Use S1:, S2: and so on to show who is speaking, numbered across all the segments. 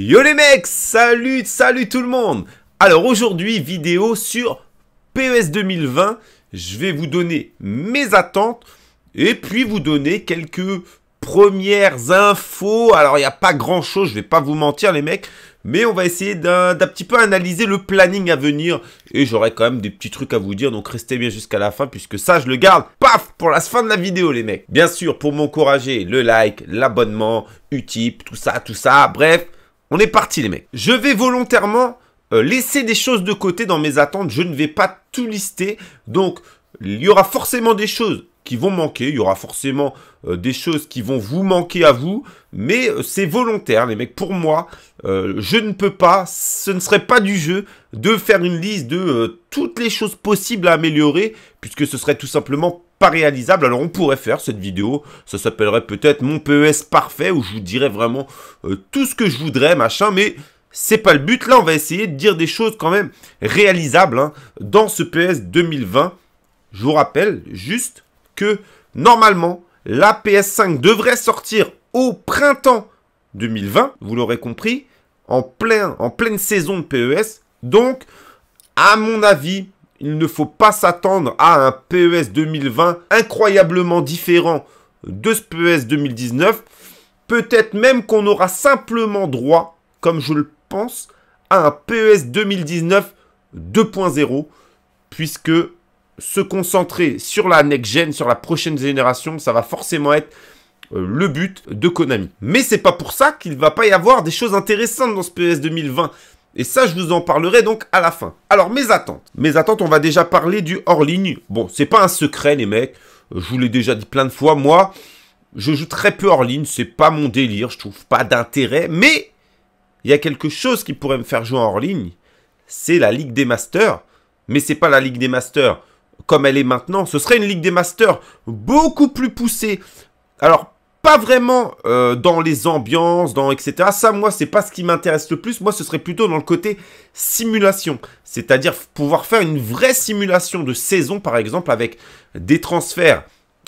S1: Yo les mecs, salut, salut tout le monde Alors aujourd'hui, vidéo sur PES 2020. Je vais vous donner mes attentes et puis vous donner quelques premières infos. Alors il n'y a pas grand chose, je vais pas vous mentir les mecs, mais on va essayer d'un petit peu analyser le planning à venir et j'aurai quand même des petits trucs à vous dire, donc restez bien jusqu'à la fin puisque ça je le garde, paf, pour la fin de la vidéo les mecs. Bien sûr, pour m'encourager, le like, l'abonnement, Utip, tout ça, tout ça, bref on est parti les mecs. Je vais volontairement euh, laisser des choses de côté dans mes attentes. Je ne vais pas tout lister. Donc, il y aura forcément des choses qui vont manquer. Il y aura forcément euh, des choses qui vont vous manquer à vous. Mais euh, c'est volontaire, les mecs. Pour moi, je ne peux pas, ce ne serait pas du jeu de faire une liste de toutes les choses possibles à améliorer, puisque ce serait tout simplement pas réalisable. Alors on pourrait faire cette vidéo, ça s'appellerait peut-être mon PES parfait où je vous dirais vraiment euh, tout ce que je voudrais, machin, mais c'est pas le but. Là, on va essayer de dire des choses quand même réalisables hein. dans ce PS e 2020. Je vous rappelle juste que normalement, la PS5 e devrait sortir au printemps 2020, vous l'aurez compris, en, plein, en pleine saison de PES. Donc, à mon avis, il ne faut pas s'attendre à un PES 2020 incroyablement différent de ce PES 2019. Peut-être même qu'on aura simplement droit, comme je le pense, à un PES 2019 2.0, puisque se concentrer sur la next-gen, sur la prochaine génération, ça va forcément être euh, le but de Konami. Mais c'est pas pour ça qu'il ne va pas y avoir des choses intéressantes dans ce PES 2020. Et ça, je vous en parlerai donc à la fin. Alors, mes attentes. Mes attentes, on va déjà parler du hors-ligne. Bon, c'est pas un secret, les mecs. Euh, je vous l'ai déjà dit plein de fois. Moi, je joue très peu hors-ligne. C'est pas mon délire. Je trouve pas d'intérêt. Mais, il y a quelque chose qui pourrait me faire jouer hors-ligne. C'est la Ligue des Masters. Mais c'est pas la Ligue des Masters comme elle est maintenant. Ce serait une Ligue des Masters beaucoup plus poussée. Alors, pas vraiment euh, dans les ambiances, dans etc. Ça, moi, c'est pas ce qui m'intéresse le plus. Moi, ce serait plutôt dans le côté simulation, c'est-à-dire pouvoir faire une vraie simulation de saison, par exemple, avec des transferts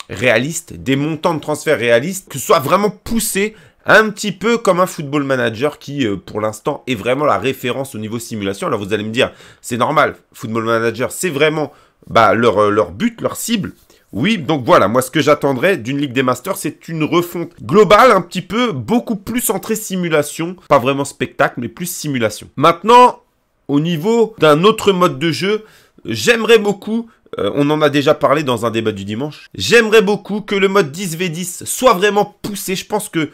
S1: réalistes, des montants de transferts réalistes, que ce soit vraiment poussé un petit peu comme un football manager qui, euh, pour l'instant, est vraiment la référence au niveau simulation. Alors vous allez me dire, c'est normal, football manager, c'est vraiment bah, leur, euh, leur but, leur cible, oui, donc voilà, moi ce que j'attendrais d'une Ligue des Masters, c'est une refonte globale, un petit peu, beaucoup plus centrée simulation, pas vraiment spectacle, mais plus simulation. Maintenant, au niveau d'un autre mode de jeu, j'aimerais beaucoup, euh, on en a déjà parlé dans un débat du dimanche, j'aimerais beaucoup que le mode 10v10 soit vraiment poussé, je pense que,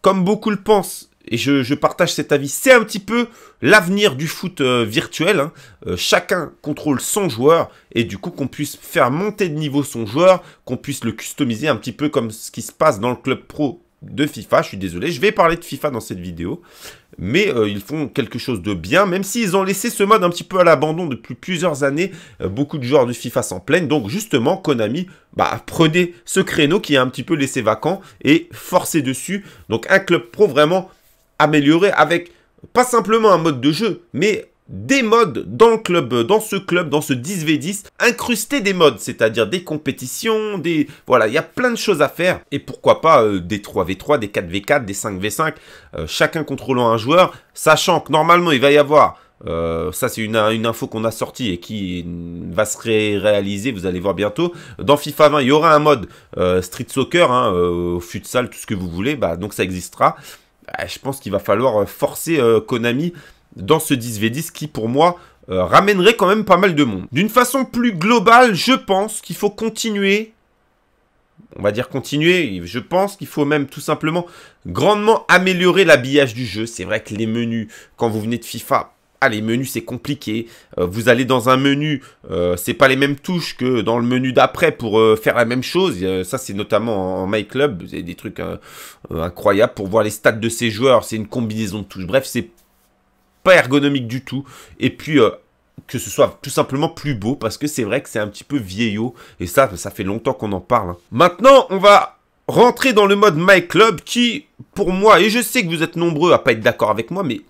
S1: comme beaucoup le pensent, et je, partage cet avis, c'est un petit peu l'avenir du foot euh, virtuel. Hein. Euh, chacun contrôle son joueur et du coup qu'on puisse faire monter de niveau son joueur, qu'on puisse le customiser un petit peu comme ce qui se passe dans le club pro de FIFA. Je suis désolé, je vais parler de FIFA dans cette vidéo. Mais euh, ils font quelque chose de bien, même s'ils ont laissé ce mode un petit peu à l'abandon depuis plusieurs années. beaucoup de joueurs de FIFA s'en plaignent. Donc justement, Konami, bah, prenez ce créneau qui est un petit peu laissé vacant et forcez dessus. Donc un club pro vraiment améliorer avec pas simplement un mode de jeu, mais des modes dans le club, dans ce club, dans ce 10v10, incruster des modes, c'est-à-dire des compétitions, des... Voilà, il y a plein de choses à faire, et pourquoi pas euh, des 3v3, des 4v4, des 5v5, euh, chacun contrôlant un joueur, sachant que normalement il va y avoir... Euh, ça c'est une, info qu'on a sortie et qui va se réaliser, vous allez voir bientôt. Dans FIFA 20, il y aura un mode street soccer, hein, futsal, tout ce que vous voulez, bah, donc ça existera. Ah, je pense qu'il va falloir euh, forcer euh, Konami dans ce 10v10 qui, pour moi, euh, ramènerait quand même pas mal de monde. D'une façon plus globale, je pense qu'il faut continuer on va dire continuer. Je pense qu'il faut même tout simplement grandement améliorer l'habillage du jeu. C'est vrai que les menus, quand vous venez de FIFA, ah, les menus c'est compliqué, euh, vous allez dans un menu, euh, c'est pas les mêmes touches que dans le menu d'après pour euh, faire la même chose. ça c'est notamment en, My Club, avez des trucs incroyables pour voir les stats de ces joueurs, c'est une combinaison de touches. Bref, c'est pas ergonomique du tout. Et puis que ce soit tout simplement plus beau parce que c'est vrai que c'est un petit peu vieillot et ça ça fait longtemps qu'on en parle. Hein. Maintenant, on va rentrer dans le mode My Club qui pour moi et je sais que vous êtes nombreux à pas être d'accord avec moi mais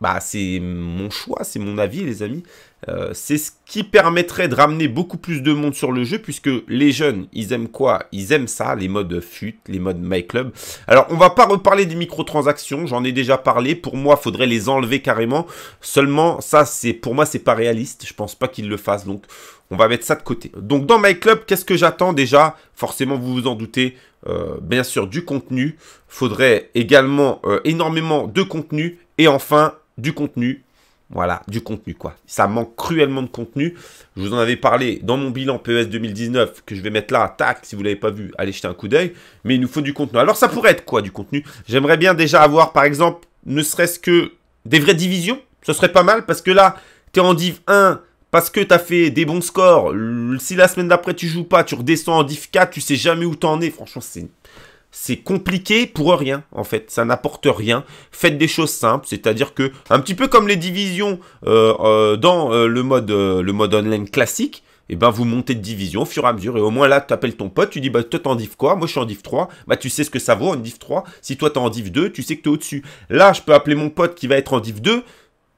S1: bah, c'est mon choix, c'est mon avis, les amis. Euh, c'est ce qui permettrait de ramener beaucoup plus de monde sur le jeu, puisque les jeunes, ils aiment quoi Ils aiment ça, les modes fut, les modes My Club. Alors, on va pas reparler des microtransactions, j'en ai déjà parlé. Pour moi, faudrait les enlever carrément. Seulement, ça, c'est pour moi, c'est pas réaliste. Je pense pas qu'ils le fassent, donc on va mettre ça de côté. Donc, dans My Club, qu'est-ce que j'attends déjà Forcément, vous vous en doutez. Euh, bien sûr, du contenu. Faudrait également euh, énormément de contenu. Et enfin, du contenu. Voilà, du contenu quoi. Ça manque cruellement de contenu. Je vous en avais parlé dans mon bilan PES 2019 que je vais mettre là, tac, si vous ne l'avez pas vu, allez jeter un coup d'œil. Mais il nous faut du contenu. Alors ça pourrait être quoi du contenu J'aimerais bien déjà avoir par exemple, ne serait-ce que des vraies divisions. Ce serait pas mal parce que là, tu es en div 1, parce que tu as fait des bons scores, si la semaine d'après tu joues pas, tu redescends en div 4, tu sais jamais où t'en es. Franchement, c'est c'est compliqué pour rien en fait, ça n'apporte rien. Faites des choses simples, c'est-à-dire que un petit peu comme les divisions euh, euh, dans euh, le mode le mode online classique, eh ben vous montez de division au fur et à mesure et au moins là tu appelles ton pote, tu dis bah toi t'es en div quoi Moi je suis en div 3. Bah tu sais ce que ça vaut en div 3. Si toi t'es en div 2, tu sais que t'es au-dessus. Là, je peux appeler mon pote qui va être en div 2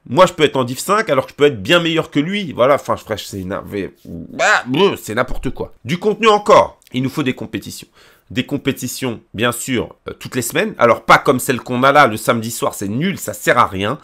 S1: moi, je peux être en div 5 alors que je peux être bien meilleur que lui. Voilà, enfin, je c'est bah, c'est n'importe quoi. Du contenu encore. Il nous faut des compétitions des compétitions, bien sûr, euh, toutes les semaines. Alors pas comme celle qu'on a là le samedi soir, c'est nul, ça sert à rien.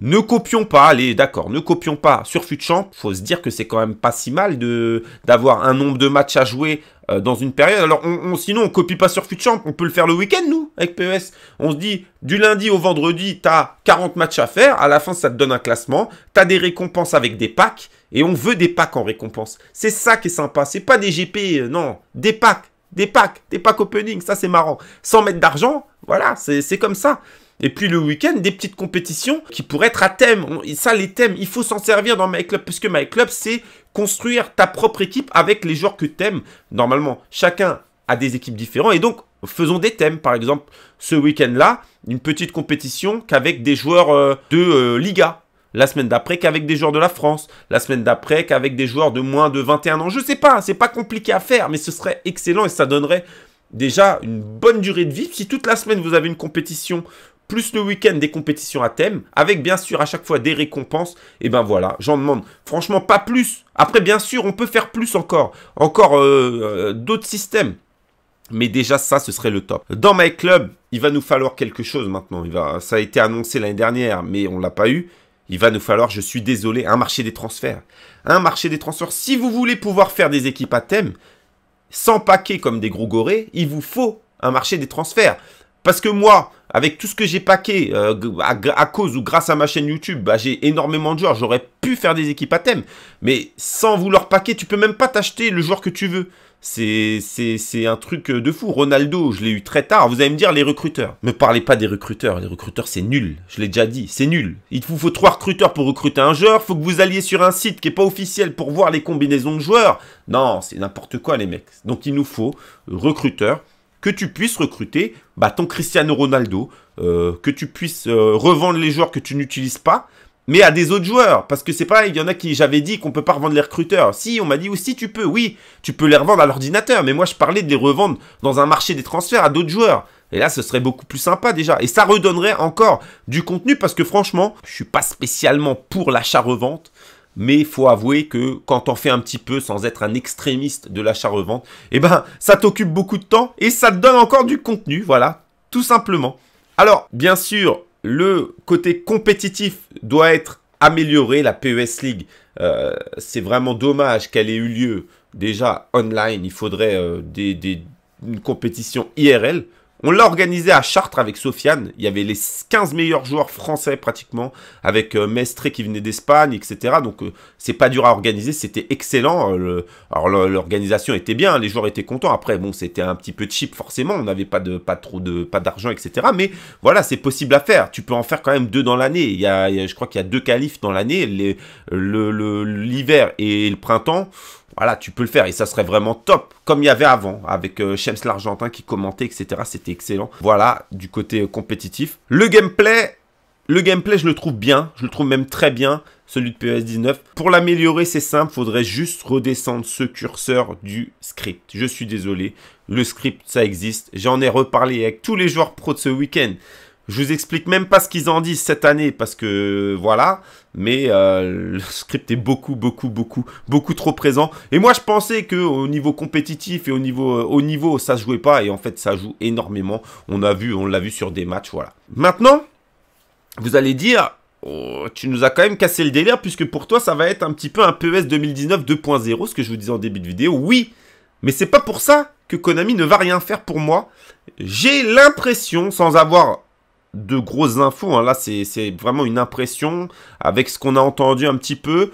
S1: Ne copions pas, allez, d'accord, ne copions pas sur Futchamp. Faut se dire que c'est quand même pas si mal de d'avoir un nombre de matchs à jouer euh, dans une période. Alors, on, on, sinon, on copie pas sur Futchamp. On peut le faire le week-end, nous, avec PES. On se dit, du lundi au vendredi, tu as 40 matchs à faire. À la fin, ça te donne un classement. Tu as des récompenses avec des packs. Et on veut des packs en récompense. C'est ça qui est sympa. C'est pas des GP, euh, non. Des packs des packs, des packs opening, ça c'est marrant. Sans mettre d'argent, voilà, c'est comme ça. Et puis le week-end, des petites compétitions qui pourraient être à thème. Ça, les thèmes, il faut s'en servir dans My Club, puisque My Club, c'est construire ta propre équipe avec les joueurs que t'aimes. Normalement, chacun a des équipes différentes, et donc faisons des thèmes. Par exemple, ce week-end-là, une petite compétition qu'avec des joueurs euh, de euh, Liga, la semaine d'après qu'avec des joueurs de la France, la semaine d'après qu'avec des joueurs de moins de 21 ans. Je sais pas, c'est pas compliqué à faire, mais ce serait excellent et ça donnerait déjà une bonne durée de vie. Si toute la semaine vous avez une compétition, plus le week-end des compétitions à thème, avec bien sûr à chaque fois des récompenses, et eh ben voilà, j'en demande franchement pas plus. Après bien sûr, on peut faire plus encore, encore euh, euh, d'autres systèmes. Mais déjà ça, ce serait le top. Dans MyClub, Club, il va nous falloir quelque chose maintenant. ça a été annoncé l'année dernière, mais on ne l'a pas eu. Il va nous falloir, je suis désolé, un marché des transferts. Un marché des transferts. Si vous voulez pouvoir faire des équipes à thème, sans paquer comme des gros gorés, il vous faut un marché des transferts. Parce que moi, avec tout ce que j'ai paqué euh, à, cause ou grâce à ma chaîne YouTube, bah, j'ai énormément de joueurs. J'aurais pu faire des équipes à thème. Mais sans vouloir paquer, tu peux même pas t'acheter le joueur que tu veux. C'est un truc euh, de fou. Ronaldo, je l'ai eu très tard. Vous allez me dire les recruteurs. ne parlez pas des recruteurs. Les recruteurs, c'est nul. Je l'ai déjà dit, c'est nul. Il vous faut trois recruteurs pour recruter un joueur. Faut que vous alliez sur un site qui n'est pas officiel pour voir les combinaisons de joueurs. Non, c'est n'importe quoi, les mecs. Donc il nous faut euh, recruteurs que tu puisses recruter bah, ton Cristiano Ronaldo, euh, que tu puisses revendre les joueurs que tu n'utilises pas, mais à des autres joueurs. Parce que c'est pareil, il y en a qui, j'avais dit qu'on peut pas revendre les recruteurs. Si, on m'a dit, aussi, tu peux, oui, tu peux les revendre à l'ordinateur. Mais moi, je parlais de les revendre dans un marché des transferts à d'autres joueurs. Et là, ce serait beaucoup plus sympa déjà. Et ça redonnerait encore du contenu parce que franchement, je suis pas spécialement pour l'achat-revente. Mais il faut avouer que quand on fait un petit peu sans être un extrémiste de l'achat-revente, eh ben, ça t'occupe beaucoup de temps et ça te donne encore du contenu, voilà, tout simplement. Alors, bien sûr, le côté compétitif doit être amélioré, la PES League. Euh, c'est vraiment dommage qu'elle ait eu lieu déjà online. Il faudrait euh, des, des, une compétition IRL on l'a organisé à Chartres avec Sofiane. Il y avait les 15 meilleurs joueurs français pratiquement, avec euh, qui venait d'Espagne, etc. Donc euh, c'est pas dur à organiser, c'était excellent. Euh, alors l'organisation était bien, les joueurs étaient contents. Après bon, c'était un petit peu cheap forcément, on n'avait pas pas trop de pas d'argent, etc. Mais voilà, c'est possible à faire. Tu peux en faire quand même deux dans l'année. y a, je crois qu'il y a deux qualifs dans l'année, l'hiver et le printemps. Voilà, tu peux le faire et ça serait vraiment top, comme il y avait avant, avec euh, l'Argentin qui commentait, etc. C'était excellent. Voilà, du côté euh, compétitif. Le gameplay, le gameplay, je le trouve bien, je le trouve même très bien, celui de PS19. Pour l'améliorer, c'est simple, faudrait juste redescendre ce curseur du script. Je suis désolé, le script, ça existe. J'en ai reparlé avec tous les joueurs pro de ce week-end. Je vous explique même pas ce qu'ils en disent cette année parce que voilà, mais euh, le script est beaucoup beaucoup beaucoup beaucoup trop présent. Et moi je pensais que au niveau compétitif et au niveau au niveau ça jouait pas et en fait ça joue énormément. On a vu on l'a vu sur des matchs voilà. Maintenant vous allez dire oh, tu nous as quand même cassé le délire puisque pour toi ça va être un petit peu un PES 2019 2.0, ce que je vous disais en début de vidéo. Oui, mais c'est pas pour ça que Konami ne va rien faire pour moi. J'ai l'impression, sans avoir de grosses infos. Hein. Là, c'est vraiment une impression avec ce qu'on a entendu un petit peu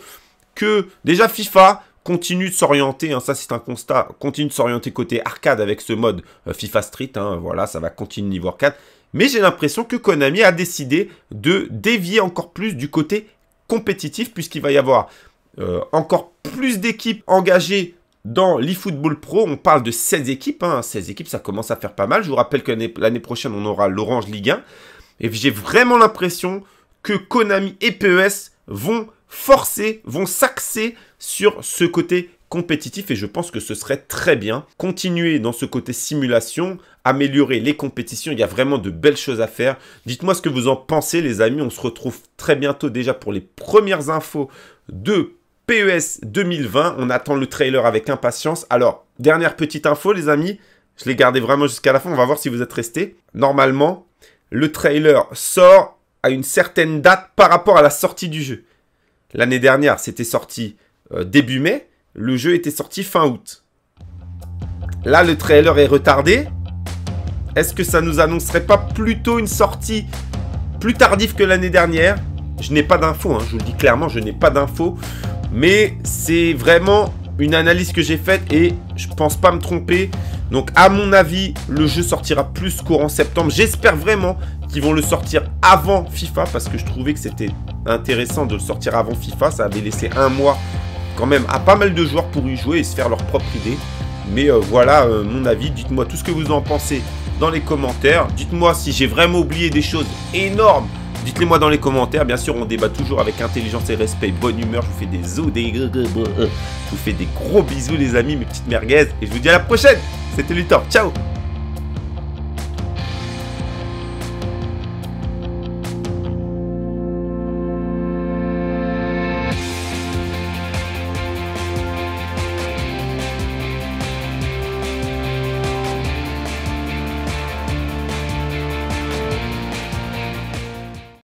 S1: que déjà FIFA continue de s'orienter, hein. ça c'est un constat, continue de s'orienter côté arcade avec ce mode euh, FIFA Street, hein. voilà, ça va continuer niveau arcade. Mais j'ai l'impression que Konami a décidé de dévier encore plus du côté compétitif puisqu'il va y avoir euh, encore plus d'équipes engagées dans l'eFootball Pro, on parle de 16 équipes. 16 équipes, ça commence à faire pas mal. Je vous rappelle que l'année prochaine, on aura l'Orange Ligue 1. Et j'ai vraiment l'impression que Konami et PES vont forcer, vont s'axer sur ce côté compétitif et je pense que ce serait très bien. Continuer dans ce côté simulation, améliorer les compétitions, il y a vraiment de belles choses à faire. Dites-moi ce que vous en pensez les amis, on se retrouve très bientôt déjà pour les premières infos de PES 2020. On attend le trailer avec impatience. Alors, dernière petite info les amis, je l'ai gardé vraiment jusqu'à la fin, on va voir si vous êtes restés. Normalement, le trailer sort à une certaine date par rapport à la sortie du jeu. L'année dernière, c'était sorti euh, début mai, le jeu était sorti fin août. Là, le trailer est retardé. Est-ce que ça nous annoncerait pas plutôt une sortie plus tardive que l'année dernière Je n'ai pas d'infos, hein. je vous le dis clairement, je n'ai pas d'infos. Mais c'est vraiment une analyse que j'ai faite et je ne pense pas me tromper. Donc à mon avis, le jeu sortira plus courant septembre. J'espère vraiment qu'ils vont le sortir avant FIFA parce que je trouvais que c'était intéressant de le sortir avant FIFA. Ça avait laissé un mois quand même à pas mal de joueurs pour y jouer et se faire leur propre idée. Mais euh, voilà euh, mon avis. Dites-moi tout ce que vous en pensez dans les commentaires. Dites-moi si j'ai vraiment oublié des choses énormes. Dites-les moi dans les commentaires. Bien sûr, on débat toujours avec intelligence et respect, bonne humeur. Je vous fais des os, des... Je vous fais des gros bisous les amis, mes petites merguez. Et je vous dis à la prochaine c'était Luthor. Ciao